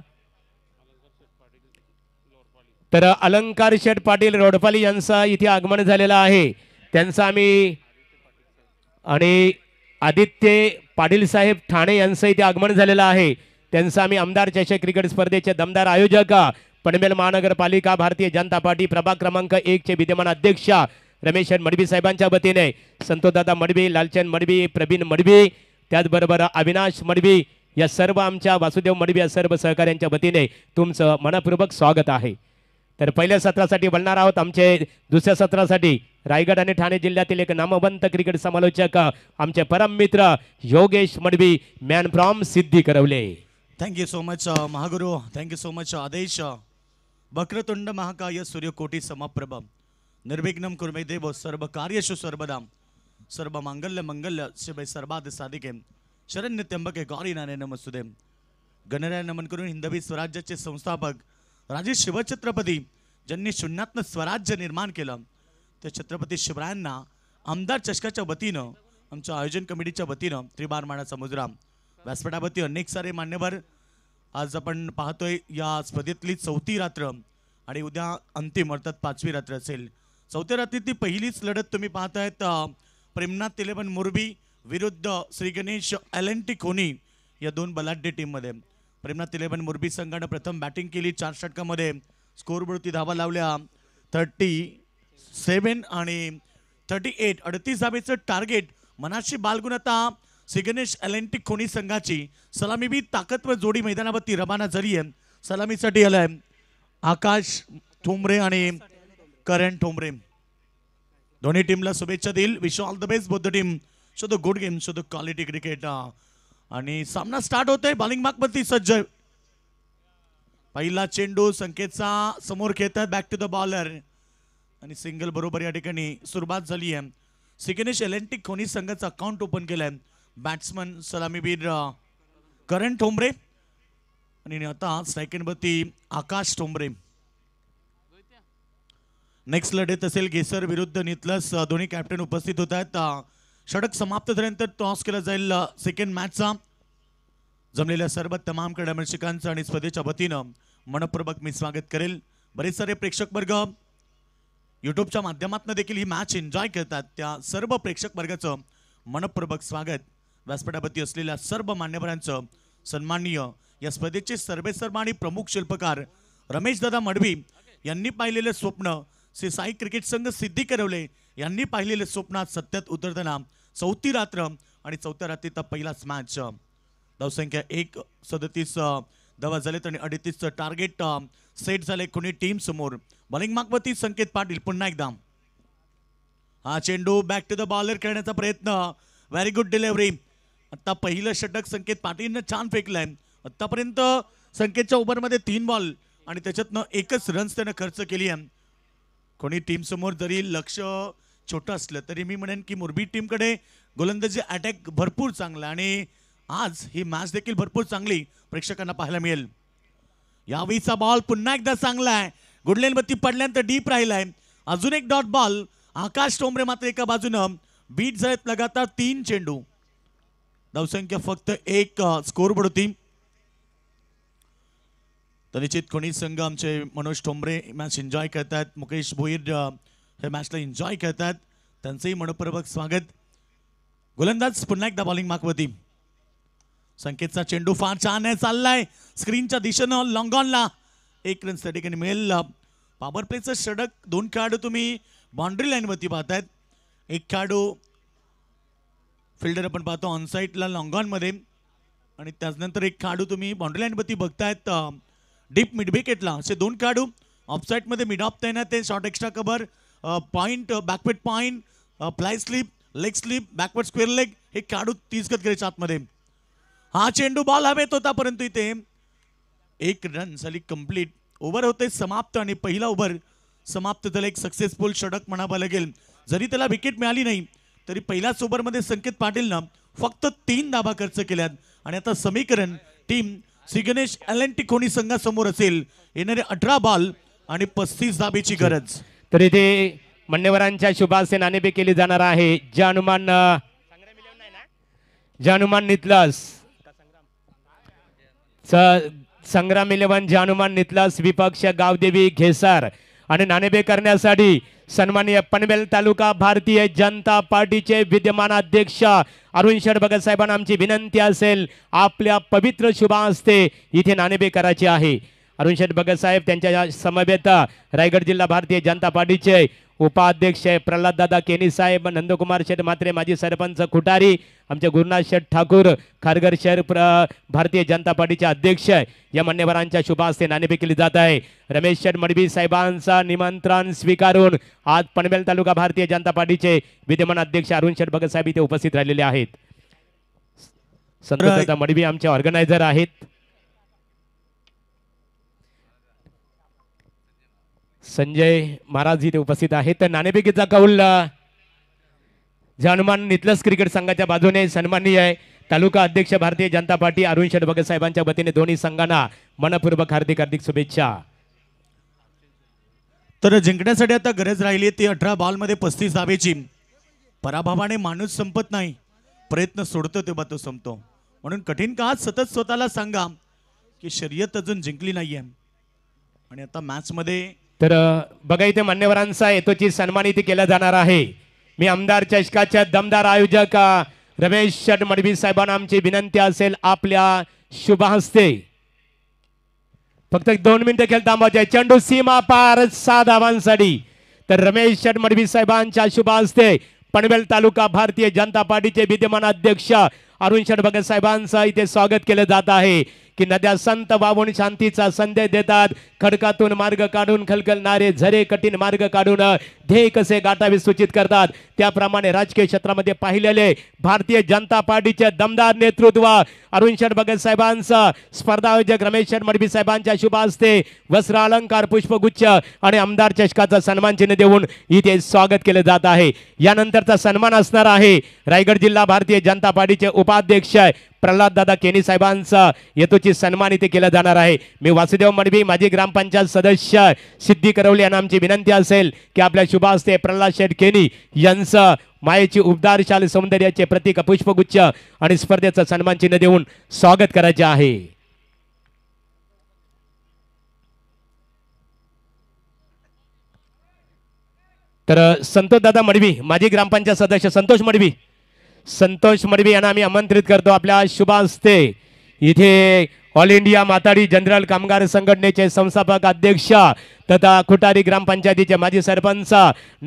तर अलंकार शेठ पाटील रोडपाली यांचा इथे आगमन झालेला आहे त्यांचा आम्ही आणि आदित्य पाटील साहेब ठाणे यांचं इथे आगमन झालेलं आहे त्यांचा आम्ही आमदार चषक क्रिकेट स्पर्धेचे दमदार आयोजक पनवेल महानगरपालिका भारतीय जनता पार्टी प्रभाग क्रमांक एक चे विद्यमान अध्यक्ष रमेश मडबी साहेबांच्या वतीने संतोदादा मडबी लालचंद मडबी प्रवीण मडबी त्याचबरोबर अविनाश मडबी या सर्व आमच्या वासुदेव मडबी या सर्व सहकाऱ्यांच्या वतीने तुमचं मनपूर्वक स्वागत आहे तर पहिल्या सत्रासाठी बोलणार आहोत आमचे दुसऱ्या सत्रासाठी रायगड आणि ठाणे जिल्ह्यातील एक नामवंत क्रिकेट समालोचक आमचे परम मित्र Yogesh Madbi man from Siddhi Karavle thank you so much महागुरु थँक्यू सो मच आदेश वक्रतुंड महाकाय सूर्यकोटी समप्रभ निर्विघ्नम कुर्मे देव सर्व कार्यशु सर्वदा सर्व मांगल्य मंगल्य शिवय सर्वाद साधिके शरण्य त्यंबके गौरी नाने नमस्तुदे गणराय नमन करून हिंदवी स्वराज्याचे संस्थापक राजे शिवछत्रपती ज्यांनी शून्यातनं स्वराज्य निर्माण केलं त्या छत्रपती शिवरायांना आमदार चषकाच्या वतीनं आमच्या आयोजन कमिटीच्या वतीनं त्रिबार मानाचा मुजरा व्यासपीठावरती अनेक सारे मान्यवर आज आपण पाहतोय या स्पर्धेतली चौथी रात्र आणि उद्या अंतिम अर्थात पाचवी रात्र असेल चौथ्या रात्री ती पहिलीच लढत तुम्ही पाहतायत प्रेमनाथ तिलेबन मुरबी विरुद्ध श्री गणेश टी खोनी या दोन बलाढ्य टीममध्ये प्रेमनाथ तिलेबन मुरबी संघानं प्रथम बॅटिंग केली चार षटकामध्ये स्कोरवरती धावा लावल्या थर्टी सेवन आणि थर्टी एट अडतीस धाबेचं टार्गेट मनाशी बालगुण आता गणेश टी खोनी संघाची सलामी बी ताकदवर जोडी मैदानावरती रवाना झाली आहे सलामीसाठी आलाय आकाश थोमरे आणि करण ठोंबरे दोन्ही टीमला शुभेच्छा देईल wish all the best both team show the good game show the quality cricket आणि सामना स्टार्ट होतोय बॉलिंग मागपती सज्ज पहिला चेंडू संकेतचा समोर खेळतात बॅक टू द बॉलर आणि सिंगल बरोबर या ठिकाणी सुरुवात झाली आहे सिकेनेश एलेंटिक खोनी संघाचं अकाउंट ओपन केलंय बॅट्समन सलामीवीर करण ठोंबरे आणि आता बती आकाश ठोंबरे नेक्स्ट लढत असेल घेसर विरुद्ध नितलस दोन्ही कॅप्टन उपस्थित होत आहेत षडक समाप्त झाल्यानंतर टॉस केला जाईल सेकंड मॅचचा जमलेल्या सर्व तमाम क्रीडामर्शिकांचं आणि स्पर्धेच्या वतीनं मनपूर्वक मी स्वागत करेल बरेच सारे प्रेक्षक वर्ग युट्यूबच्या माध्यमातून देखील ही मॅच एन्जॉय करतात त्या सर्व प्रेक्षक वर्गाचं मनपूर्वक स्वागत व्यासपीठापती असलेल्या सर्व मान्यवरांचं सन्माननीय या स्पर्धेचे सर्वेसर्व आणि प्रमुख शिल्पकार रमेश दादा मडवी यांनी पाहिलेलं स्वप्न श्री साई क्रिकेट संघ सिद्धी करवले यांनी पाहिलेले स्वप्नात सत्यात उतरताना चौथी रात्र आणि चौथ्या रात्रीचा पहिलाच मॅच धावसंख्या एक सदतीस धावा झालेत आणि अडतीसचं टार्गेट सेट झाले कोणी टीम समोर बॉलिंग मागवती संकेत पाटील पुन्हा एकदा हा चेंडू बॅक टू द बॉलर करण्याचा प्रयत्न व्हेरी गुड डिलेव्हरी आता पहिलं षटक संकेत पाटीलनं छान फेकलंय आतापर्यंत संकेतच्या ओव्हरमध्ये तीन बॉल आणि त्याच्यातनं एकच रन्स त्यानं खर्च केली आहे कोणी टीमसमोर जरी लक्ष छोटं असलं तरी मी म्हणेन की मुरबी टीमकडे गोलंदाजी अटॅक भरपूर चांगला आणि आज ही मॅच देखील भरपूर चांगली प्रेक्षकांना पाहायला मिळेल यावेळीचा बॉल पुन्हा एकदा चांगला आहे गुडलेनबत्ती पडल्यानंतर डीप राहिलाय अजून एक डॉट बॉल आकाश टोंबरे मात्र एका बाजूनं बीट झालेत लगातार तीन चेंडू धावसंख्या फक्त एक स्कोर होती तर कोणी संघ आमचे मनोज ठोंबरे मॅच एन्जॉय करतात मुकेश भोईर हे मॅचला एन्जॉय करतात त्यांचंही मनपूर्वक स्वागत गोलंदाज पुन्हा एकदा बॉलिंग मागवती संकेतचा चेंडू फार छान आहे चाललाय स्क्रीनच्या दिशेनं लॉंगॉनला एक रन त्या ठिकाणी मिळेल पॉवर प्लेचं षडक दोन खेळाडू तुम्ही बाउंड्री लाईनवरती पाहतायत एक खेळाडू फिल्डर आपण पाहतो ऑनसाईटला लॉंगॉनमध्ये आणि त्याचनंतर एक खेळाडू तुम्ही बाउंड्री लाईनवरती बघतायत डीप मिड विकेटला असे दोन खेळाडू ऑफसाईटमध्ये मिड ऑफ तैनात ते short extra cover point backward point fly slip leg slip backward square leg हे खेळाडू तिचकत आत आतमध्ये हा चेंडू बॉल हवेत होता परंतु इथे एक रन झाली कंप्लीट ओव्हर होते समाप्त आणि पहिला ओव्हर समाप्त झाला एक सक्सेसफुल षटक म्हणावं लागेल जरी त्याला विकेट मिळाली नाही तरी पहिल्याच ओव्हरमध्ये संकेत पाटीलनं फक्त तीन दाबा खर्च केल्यात आणि आता समीकरण टीम सिगनेश अलेंटी कोणी संघासमोर असेल येणारे अठरा बाल आणि पस्तीस दाबेची गरज तर इथे मान्यवरांच्या शुभासे बी केली जाणार आहे जानुमान जानुमान नितलास संग्राम इलेव्हन जानुमान नितलास विपक्ष गावदेवी घेसार आणि नाणेबे करण्यासाठी सन्माननीय पनवेल तालुका भारतीय जनता पार्टीचे विद्यमान अध्यक्ष अरुण शेठ भगत साहेबांना आमची विनंती असेल आपल्या पवित्र शुभा असते इथे नाणेबे करायची आहे अरुण शेठ भगत साहेब त्यांच्या समवेत रायगड जिल्हा भारतीय जनता पार्टीचे उपाध्यक्ष आहे दादा केनी साहेब नंदकुमार शेठ मात्रे माजी सरपंच खुटारी आमचे गुरुनाथ शेठ ठाकूर खारघर शहर प्र भारतीय जनता पार्टीचे अध्यक्ष या मान्यवरांच्या शुभ हस्ते केली जात आहे रमेश शेठ मडबी साहेबांचा निमंत्रण स्वीकारून आज पनवेल तालुका भारतीय जनता पार्टीचे विद्यमान अध्यक्ष अरुण शेठ भगत साहेब इथे उपस्थित राहिलेले आहेत संत मडबी आमचे ऑर्गनायझर आहेत संजय महाराज इथे उपस्थित आहेत तर नाणेपेकीचा कौल हनुमान नितलस क्रिकेट संघाच्या बाजूने सन्माननीय आहे तालुका अध्यक्ष भारतीय जनता पार्टी अरुण शेठ साहेबांच्या वतीने दोन्ही संघांना मनपूर्वक हार्दिक हार्दिक शुभेच्छा तर जिंकण्यासाठी आता गरज राहिली ती अठरा बॉलमध्ये पस्तीस धावेची पराभवाने माणूस संपत नाही प्रयत्न सोडतो तेव्हा तो संपतो म्हणून कठीण काळात सतत स्वतःला सांगा की शर्यत अजून जिंकली नाही आहे आणि आता मॅचमध्ये तर बघा इथे मान्यवरांचा येतोची सन्मान इथे केला जाणार आहे मी आमदार चषकाच्या दमदार आयोजक रमेश शट मडवी साहेबांना आमची विनंती असेल आपल्या शुभ हस्ते फक्त दोन मिनिटं खेळ थांबवायचे चंडू सीमा पार सहा धावांसाठी तर रमेश शट मडवी साहेबांच्या शुभ हस्ते पनवेल तालुका भारतीय जनता पार्टीचे विद्यमान अध्यक्ष अरुण भगत साहेबांचं इथे स्वागत केलं जात आहे की नद्या संत वाहून शांतीचा संदेश देतात खडकातून मार्ग काढून खलखलणारे झरे कठीण मार्ग काढून ध्येय कसे गाठावे सूचित करतात त्याप्रमाणे राजकीय क्षेत्रामध्ये पाहिलेले भारतीय जनता पार्टीचे दमदार नेतृत्व अरुण भगत साहेबांचं स्पर्धा आयोजक रमेश मडबी साहेबांच्या शुभ असते वस्त्र अलंकार पुष्पगुच्छ आणि आमदार चषकाचा सन्मान चिन्ह देऊन इथे स्वागत केलं जात आहे यानंतरचा सन्मान असणार आहे रायगड जिल्हा भारतीय जनता पार्टीचे उप उपाध्यक्ष आहे प्रल्हाद दादा केनी साहेबांचा येतोची सन्मान इथे केला जाणार आहे मी वासुदेव मडवी माझी ग्रामपंचायत सदस्य सिद्धी करवली यांना आमची विनंती असेल की आपल्या हस्ते प्रल्हाद शेठ केनी यांचं मायेची उबदारशाल सौंदर्याचे प्रतीक पुष्पगुच्छ आणि स्पर्धेचं चिन्ह देऊन स्वागत करायचे आहे तर संतोष दादा मडवी माजी ग्रामपंचायत सदस्य संतोष मडवी संतोष मडवी यांना आम्ही आमंत्रित करतो आपल्या हस्ते इथे ऑल इंडिया माताडी जनरल कामगार संघटनेचे संस्थापक अध्यक्ष तथा खुटारी ग्रामपंचायतीचे माजी सरपंच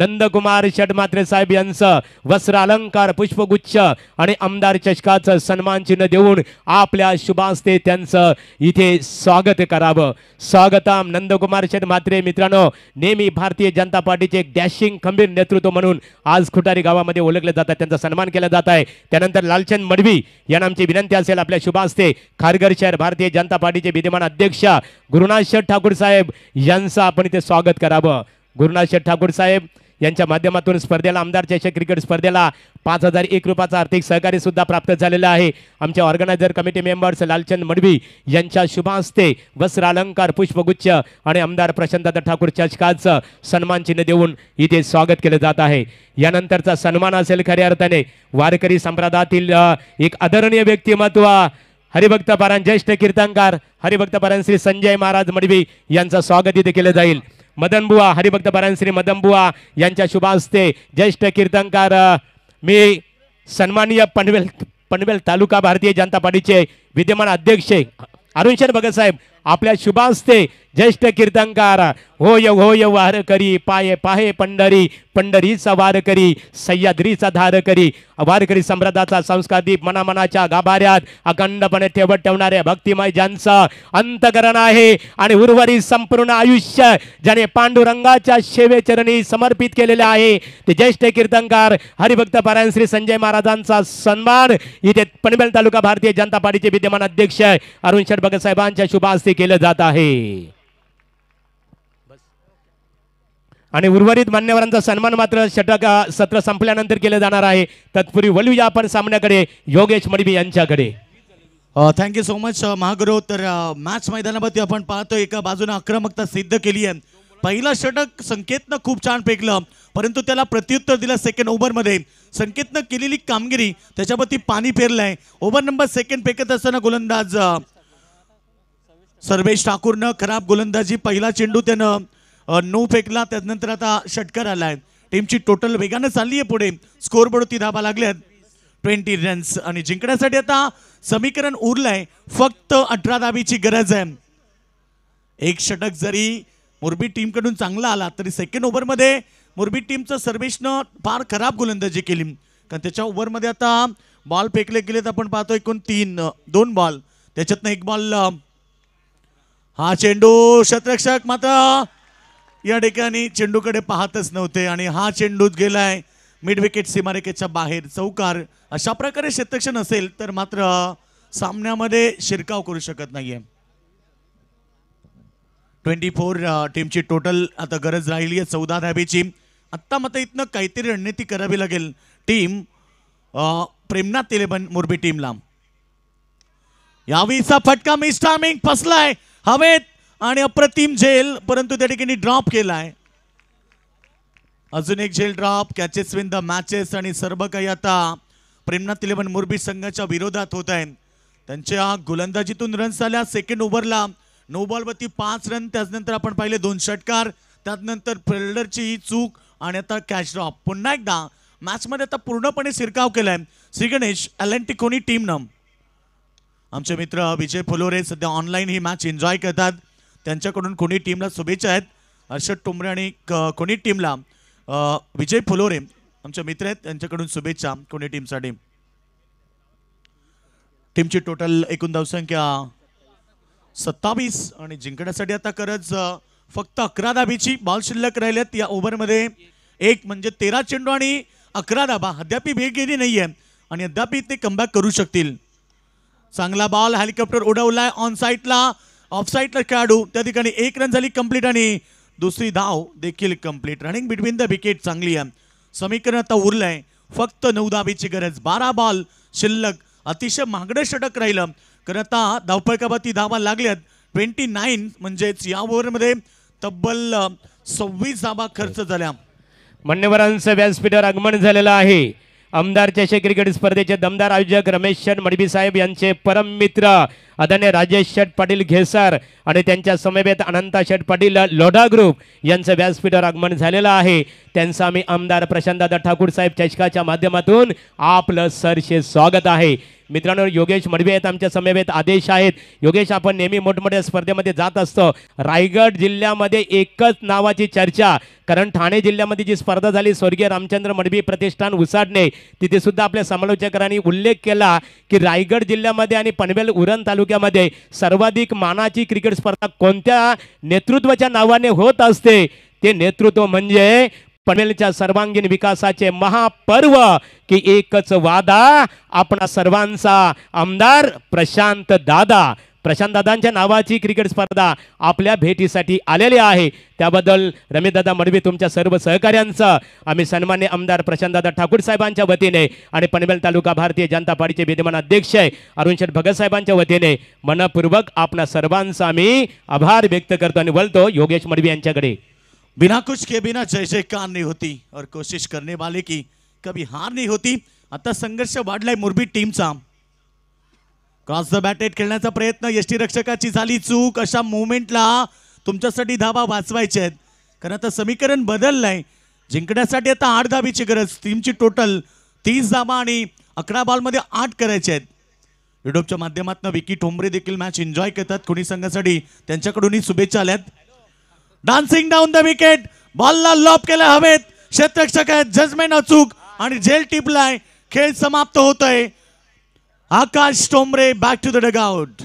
नंदकुमार षटमात्रे साहेब यांचं वस्त्र अलंकार पुष्पगुच्छ आणि आमदार चषकाचं सन्मान चिन्ह देऊन आपल्या शुभास्ते त्यांचं इथे स्वागत करावं स्वागतम नंदकुमार षटमात्रे मित्रांनो नेहमी भारतीय जनता पार्टीचे एक डॅशिंग खंबीर नेतृत्व म्हणून आज खुटारी गावामध्ये ओळखले जातात त्यांचा सन्मान केला जात आहे त्यानंतर लालचंद मडवी यांना आमची विनंती असेल आपल्या शुभास्ते खारघर शहर भारतीय जनता पार्टीचे विद्यमान अध्यक्ष गुरुनाथ शेठ ठाकूर साहेब यांचा आपण इथे स्वागत करावं गुरुनाथ शेठ ठाकूर साहेब यांच्या माध्यमातून स्पर्धेला आमदार चषक क्रिकेट स्पर्धेला पाच हजार एक रुपयाचा आर्थिक सहकार्य सुद्धा प्राप्त झालेला आहे आमच्या organiser committee members Lalchand Madvi यांच्या वस्त्र अलंकार पुष्पगुच्छ आणि आमदार प्रशांतदा ठाकूर चषकाचं सन्मान चिन्ह देऊन इथे स्वागत केलं जात आहे यानंतरचा सन्मान असेल खऱ्या अर्थाने वारकरी संप्रदायातील एक आदरणीय व्यक्तिमत्व हरिभक्त पराण ज्येष्ठ कीर्तनकार हरिभक्त पराण श्री संजय महाराज मडवी यांचं स्वागत इथे केलं जाईल मदनबुवा हरिभक्त पराण श्री मदनबुवा यांच्या शुभास्ते हस्ते ज्येष्ठ कीर्तनकार मी सन्माननीय पनवेल पनवेल तालुका भारतीय जनता पार्टीचे विद्यमान अध्यक्ष अरुणशन भगत साहेब आपल्या शुभा हस्ते ज्येष्ठ कीर्तनकार होय होय वार करी पाये पाहे पंढरी पंढरीचा वार करी सह्याद्रीचा धार करी वारकरी संप्रदायाचा संस्कार दीप मनामनाच्या गाभाऱ्यात अखंडपणे ठेवत ठेवणाऱ्या भक्तिमय ज्यांचं अंतकरण आहे आणि उर्वरित संपूर्ण आयुष्य ज्याने पांडुरंगाच्या चरणी समर्पित केलेले आहे ते ज्येष्ठ कीर्तनकार हरिभक्त पारायण श्री संजय महाराजांचा सन्मान इथे पनवेल तालुका भारतीय जनता पार्टीचे विद्यमान अध्यक्ष अरुण शेठ भगत साहेबांच्या शुभ केलं जात आहे आणि उर्वरित मान्यवरांचा सन्मान मात्र षटक सत्र संपल्यानंतर केलं जाणार आहे तत्पूर्वी वलविजा आपण सामन्याकडे योगेश मडबी यांच्याकडे थँक्यू सो मच महागुरु तर मॅच मैदानावरती आपण पाहतो एका बाजूने आक्रमकता सिद्ध केली आहे पहिला षटक संकेतनं खूप छान फेकलं परंतु त्याला प्रत्युत्तर दिलं सेकंड ओव्हरमध्ये संकेतनं केलेली कामगिरी त्याच्यावरती पाणी फेरलं आहे ओव्हर नंबर सेकंड फेकत असताना गोलंदाज सर्वेश ठाकूरनं खराब गोलंदाजी पहिला चेंडू त्यानं नऊ फेकला त्यानंतर आता षटकर आलाय टीमची टोटल वेगानं चालली आहे पुढे ती धाबा लागल्यात ट्वेंटी रन्स आणि जिंकण्यासाठी आता समीकरण उरलंय फक्त अठरा धाबीची गरज आहे एक षटक जरी मुरबी टीमकडून चांगला आला तरी सेकंड ओव्हरमध्ये मुरबी टीमचं सर्वेशनं फार खराब गोलंदाजी केली कारण त्याच्या ओव्हरमध्ये आता बॉल फेकले गेलेत आपण पाहतो एकूण तीन दोन बॉल त्याच्यातनं एक बॉल हा चेंडू शतरक्षक मात्र या ठिकाणी चेंडूकडे पाहतच नव्हते आणि हा चेंडूच गेलाय मिड विकेट सीमारेखेच्या बाहेर चौकार अशा प्रकारे क्षेत्रक्षण असेल तर मात्र सामन्यामध्ये शिरकाव करू शकत नाहीये ट्वेंटी फोर टीमची टोटल आता गरज राहिली आहे चौदा धाबीची आत्ता मात्र इथनं काहीतरी रणनीती करावी लागेल टीम प्रेमनाथ तिलेबन मोरबी टीमला यावीचा फटका मिस टायमिंग फसलाय हवेत आणि अप्रतिम झेल परंतु त्या ठिकाणी ड्रॉप केलाय अजून एक झेल drop catches win the matches आणि सर्व काही आता प्रेमनाथ इलेव्हन मुरबी संघाच्या विरोधात होत आहे त्यांच्या गोलंदाजीतून रन्स आल्या सेकंड ओव्हरला नो बॉलवरती पाच रन त्याचनंतर आपण पाहिले दोन षटकार त्यानंतर फिल्डरची चूक आणि आता कॅच ड्रॉप पुन्हा एकदा मॅचमध्ये आता पूर्णपणे शिरकाव केलाय Shri Ganesh L N T आमचे मित्र विजय फुलोरे सध्या ऑनलाईन ही मॅच एन्जॉय करतात त्यांच्याकडून कोणी टीमला शुभेच्छा आहेत हर्षद टोंबरे आणि कोणी टीमला विजय फुलोरे आमचे मित्र आहेत त्यांच्याकडून शुभेच्छा कोणी टीमसाठी टीमची टोटल एकूण धावसंख्या सत्तावीस आणि जिंकण्यासाठी आता खरंच फक्त अकरा दाबीची बॉल शिल्लक राहिल्यात या ओव्हरमध्ये एक म्हणजे तेरा चेंडू आणि अकरा दाबा अद्याप भेट गेली नाही आहे आणि अद्याप ते कमबॅक करू शकतील चांगला बॉल हेलिकॉप्टर उडवलाय ऑन साईटला ऑफसाईटला खेळाडू त्या ठिकाणी एक रन झाली कंप्लीट आणि दुसरी धाव देखील complete running between the wicket चांगली आहे समीकरण आता उरलंय फक्त नऊ धाबीची गरज बारा बॉल शिल्लक अतिशय महागडं षटक राहिलं कारण आता ती धावा लागल्यात ट्वेंटी नाईन म्हणजेच या ओव्हरमध्ये तब्बल सव्वीस धावा खर्च हो. झाल्या मान्यवरांचं व्यासपीठावर आगमन झालेलं आहे आमदार चषक क्रिकेट स्पर्धेचे दमदार आयोजक रमेश शट मडबी साहेब यांचे परम मित्र आदरणीय राजेश शट पाटील घेसर आणि त्यांच्या समवेत अनंता शट पाटील लोढा ग्रुप यांचं व्यासपीठावर आगमन झालेलं आहे त्यांचा मी आमदार प्रशांतदादा ठाकूर साहेब चषकाच्या माध्यमातून आपलं सरशे स्वागत आहे मित्रांनो योगेश मडवे आहेत आमच्या समवेत आदेश आहेत योगेश आपण नेहमी मोठमोठ्या स्पर्धेमध्ये जात असतो रायगड जिल्ह्यामध्ये एकच नावाची चर्चा कारण ठाणे जिल्ह्यामध्ये जी स्पर्धा झाली स्वर्गीय रामचंद्र मडवी प्रतिष्ठान उसाडणे तिथे सुद्धा आपल्या समालोचकांनी उल्लेख केला की रायगड जिल्ह्यामध्ये आणि पनवेल उरण तालुक्यामध्ये सर्वाधिक मानाची क्रिकेट स्पर्धा कोणत्या नेतृत्वाच्या नावाने होत असते ते नेतृत्व म्हणजे पनवेलच्या सर्वांगीण विकासाचे महापर्व की एकच वादा आपणा सर्वांचा आमदार प्रशांत दादा प्रशांत दादांच्या नावाची क्रिकेट स्पर्धा आपल्या भेटीसाठी आलेली आहे त्याबद्दल दादा मडवी तुमच्या सर्व सहकाऱ्यांचं आम्ही सन्मान्य आमदार प्रशांतदादा ठाकूर साहेबांच्या वतीने आणि पनवेल तालुका भारतीय जनता पार्टीचे विद्यमान अध्यक्ष आहे अरुणशेठ भगत साहेबांच्या वतीने मनपूर्वक आपणा सर्वांचा आम्ही आभार व्यक्त करतो आणि बोलतो योगेश मडवी यांच्याकडे बिना कुछ के बिना जय जयकार नहीं होती और कोशिश करने वाले की कभी हार नाही होती आता संघर्ष वाढलाय मुरबी टीमचा क्रॉस द बॅटेट खेळण्याचा प्रयत्न रक्षकाची झाली चूक अशा मुवमेंटला तुमच्यासाठी धाबा वाचवायचे आहेत कारण आता समीकरण बदललंय जिंकण्यासाठी आता आठ धाबीची गरज टीमची टोटल तीस धाबा आणि अकरा बॉलमध्ये आठ करायचे आहेत युट्यूबच्या माध्यमातून विकी ठोंबरे देखील मॅच एन्जॉय करतात कोणी संघासाठी त्यांच्याकडूनही शुभेच्छा आल्यात डान्सिंग डाऊन द विकेट बॉलला लॉप केले हवेत क्षेत्रक्षक आहेत जजमेन अचूक आणि जेल टिपलाय खेळ समाप्त होत आहे Akash Tombre back to the dugout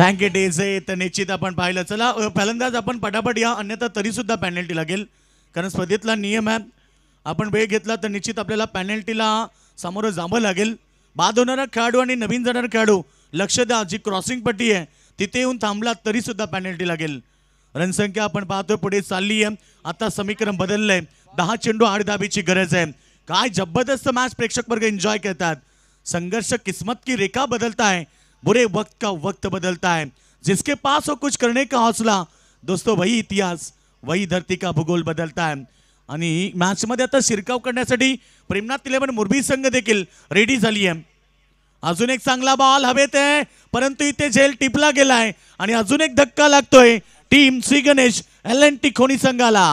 thank you DJ तर निश्चित आपण पाहिलं चला फलंदाज आपण पटापट या अन्यथा तरीसुद्धा पॅनल्टी लागेल कारण स्पर्धेतला नियम आहे आपण वेळ घेतला तर निश्चित आपल्याला पॅनल्टीला सामोरं जावं लागेल बाद होणारा खेळाडू आणि नवीन जाणारा खेळाडू लक्ष द्या जी क्रॉसिंग पट्टी आहे तिथे येऊन थांबला तरीसुद्धा पॅनल्टी लागेल रणसंख्या आपण पाहतोय पुढे चालली आहे आता समीकरण बदललं आहे दहा चेंडू आठ दाबीची गरज आहे काय जबरदस्त मॅच प्रेक्षक वर्ग एन्जॉय करतात संघर्ष किस्मत की रेखा बदलताय बुरे वक्त का वक्त बदलता है जिसके पास हो कुछ करने का हौसला दोस्तों वही इतिहास वही धरती का भूगोल बदलता है आणि मॅचमध्ये आता शिरकाव करण्यासाठी प्रेमनाथ इलेव्हन मुरबी संघ देखील रेडी झाली आहे अजून एक चांगला बॉल हवेत आहे परंतु इथे झेल टिपला गेलाय आणि अजून एक धक्का लागतोय team Shri Ganesh L N T Khoni संघाला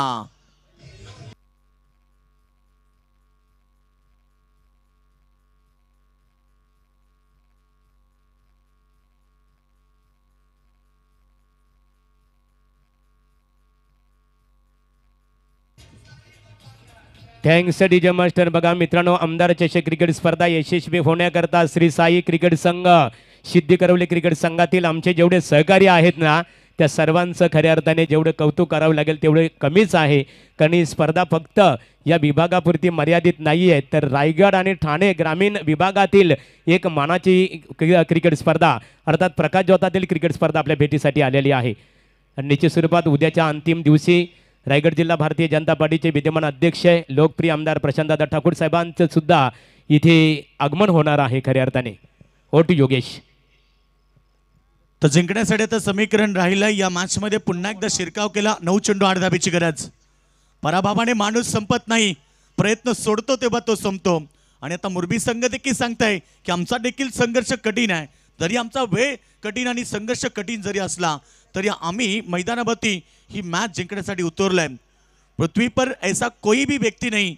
थँक्स डी जे मास्टर बघा मित्रांनो आमदार चषक क्रिकेट स्पर्धा यशस्वी होण्याकरता श्री साई क्रिकेट संघ सिद्धी करवली क्रिकेट संघातील आमचे जेवढे सहकारी आहेत ना त्या सर्वांचं खऱ्या अर्थाने जेवढं कौतुक करावं लागेल तेवढे कमीच आहे कारण ही स्पर्धा फक्त या विभागापुरती मर्यादित नाही आहे तर रायगड आणि ठाणे ग्रामीण विभागातील एक मानाची क्रिकेट स्पर्धा अर्थात प्रकाश ज्योतातील क्रिकेट स्पर्धा आपल्या भेटीसाठी आलेली आहे निश्चित स्वरूपात उद्याच्या अंतिम दिवशी रायगड जिल्हा भारतीय जनता पार्टीचे विद्यमान अध्यक्ष लोकप्रिय आमदार प्रशांतदादा ठाकूर साहेबांचं सुद्धा इथे आगमन होणार आहे खऱ्या अर्थाने ओट योगेश तर जिंकण्यासाठी आता समीकरण राहिलं या मध्ये पुन्हा एकदा शिरकाव केला नऊ चेंडू आठ धाबीची गरज पराभवाने माणूस संपत नाही प्रयत्न सोडतो तेव्हा तो संपतो आणि आता मुरबी संघ देखील सांगताय की आमचा देखील संघर्ष कठीण आहे जरी आमचा वेळ कठीण आणि संघर्ष कठीण जरी असला तरी आम्ही मैदानावरती ही मॅच जिंकण्यासाठी उतरलाय पृथ्वी पर ऐसा कोई भी व्यक्ती नाही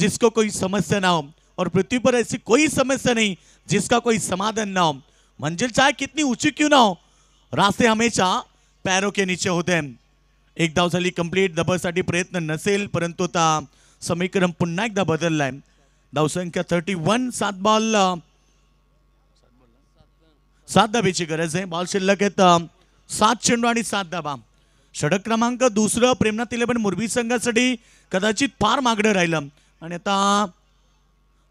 जिसको कोई समस्या ना हो और पृथ्वी पर ऐसी कोई समस्या नहीं जिसका कोई समाधान ना हो मंजिल चाहे कितनी ऊंची क्यों ना हो रास्ते हमेशा पैरों के नीचे होते हैं एक धाव झाली कंप्लीट दबासाठी प्रयत्न नसेल परंतु आता समीकरण पुन्हा एकदा बदललाय संख्या थर्टी वन सात बॉल सात धाबेची गरज आहे बॉल शिल्लक आहेत सात चेंडू आणि सात दाबा षडक क्रमांक दुसरं प्रेमनाथ पण मुरबी संघासाठी कदाचित फार मागडं राहिलं आणि आता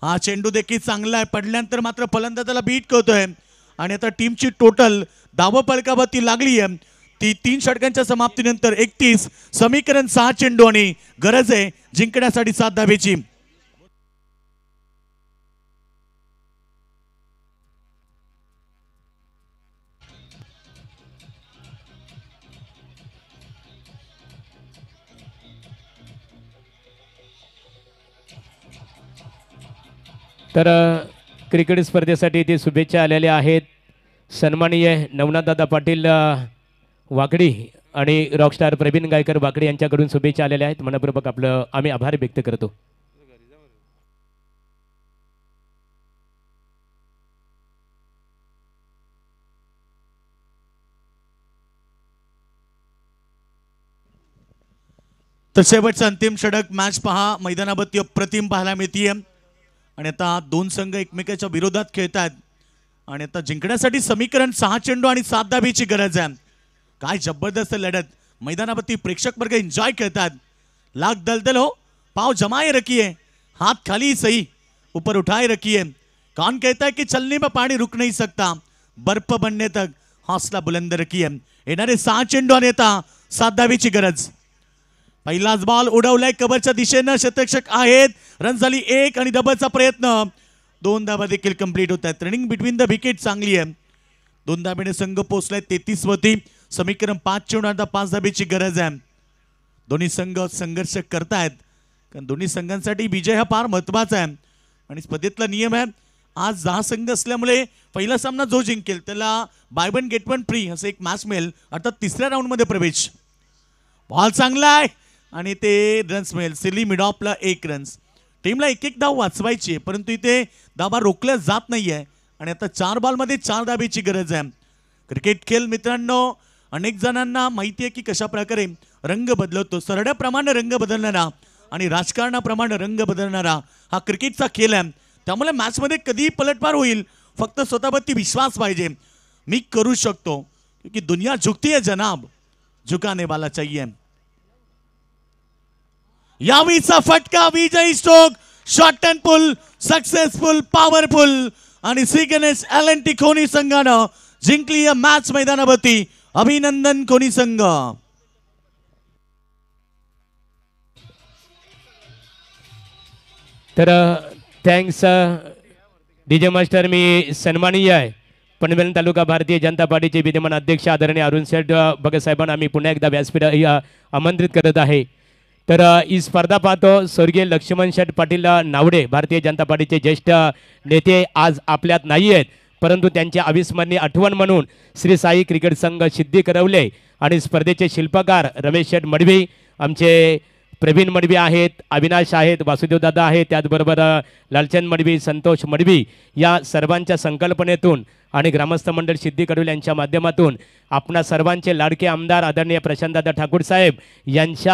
हा चेंडू देखील चांगला आहे पडल्यानंतर मात्र फलंदाजाला बीट करतोय आणि आता टीमची टोटल धाव ती लागली आहे ती तीन षटकांच्या समाप्तीनंतर एकतीस समीकरण सहा चेंडू आणि गरज आहे जिंकण्यासाठी सात धावेची तर क्रिकेट स्पर्धेसाठी इथे शुभेच्छा आलेल्या आहेत सन्माननीय नवनाथदादा पाटील वाकडी आणि रॉकस्टार प्रवीण गायकर वाकडी यांच्याकडून शुभेच्छा आलेल्या आहेत मनपूर्वक आपलं आम्ही आभार व्यक्त करतो तर शेवटचा अंतिम षडक मॅच पहा मैदानाबद्दल प्रतिम पाहायला मिळतीये आणि आता दोन संघ एकमेकाच्या विरोधात खेळत आहेत आणि आता जिंकण्यासाठी समीकरण सहा चेंडू आणि सात दाबीची गरज आहे काय जबरदस्त लढत मैदानावरती प्रेक्षक वर्ग एन्जॉय खेळतात लाख दलदल हो पाव जमाए रखिए हात खाली सही ऊपर उठाय रखिए कान कहता है कि चलने में पानी रुक नहीं सकता बर्फ बनने तक हौसला बुलंद रखिए येणारे सहा चेंडू आणि आता सात दावी गरज पहिलाच बॉल उडवलाय कबरच्या दिशेनं शतक्षक आहेत रन झाली एक आणि डबलचा प्रयत्न दोन धाबा देखील कम्प्लीट होत आहेत रनिंग बिटवीन द विकेट चांगली आहे दोन धाब्याने संघ पोचलाय तेहतीस वरती समीकरण पाच चेंडू आता पाच धाबेची गरज आहे दोन्ही संघ संघर्ष करतायत कारण दोन्ही संघांसाठी विजय हा फार महत्त्वाचा आहे आणि स्पर्धेतला नियम आहे आज दहा संघ असल्यामुळे पहिला सामना जो जिंकेल त्याला buy one get one free असं एक मॅच मिळेल अर्थात तिसऱ्या राऊंडमध्ये प्रवेश बॉल चांगला आहे आणि ते रन्स मिळेल सिली मिडॉपला एक रन्स टीमला एक एक धाव वाचवायची आहे परंतु इथे दाबा रोखल्या जात नाही आहे आणि आता चार बॉलमध्ये चार दाबेची गरज आहे क्रिकेट खेळ मित्रांनो अनेक जणांना माहिती आहे की कशा प्रकारे रंग बदलवतो सरड्याप्रमाणे रंग बदलणारा आणि राजकारणाप्रमाणे रंग बदलणारा हा क्रिकेटचा खेळ आहे त्यामुळे मॅचमध्ये कधीही पलटवार होईल फक्त स्वतःवरती विश्वास पाहिजे मी करू शकतो की दुनिया झुकती है जनाब झुकाने वाला चाहिए यावीचा फटका विजय स्ट्रोक शॉर्ट टर्नफुल पुल सक्सेसफुल पॉवरफुल आणि सी गणेश कोणी संघानं जिंकली या मॅच मैदानावरती अभिनंदन कोणी संघ तर थँक्स डीजे मास्टर मी सन्मानिय आहे पनवेल तालुका भारतीय जनता पार्टीचे विद्यमान अध्यक्ष आदरणीय अरुण सेठ भगतसाहेबांना आम्ही पुन्हा एकदा व्यासपीठ आमंत्रित करत आहे तर ही स्पर्धा पाहतो स्वर्गीय लक्ष्मण शेठ पाटील नावडे भारतीय जनता पार्टीचे ज्येष्ठ नेते आज आपल्यात नाही आहेत परंतु त्यांची अविस्मरणीय आठवण म्हणून श्री साई क्रिकेट संघ सिद्धी करवले आणि स्पर्धेचे शिल्पकार रमेश शेठ मडवी आमचे प्रवीण मडवी आहेत अविनाश आहेत वासुदेवदादा आहेत त्याचबरोबर लालचंद मडवी संतोष मडवी या सर्वांच्या संकल्पनेतून आणि ग्रामस्थ मंडळ सिद्धी कडवल यांच्या माध्यमातून आपणा सर्वांचे लाडके आमदार आदरणीय प्रशांतदादा ठाकूर साहेब यांच्या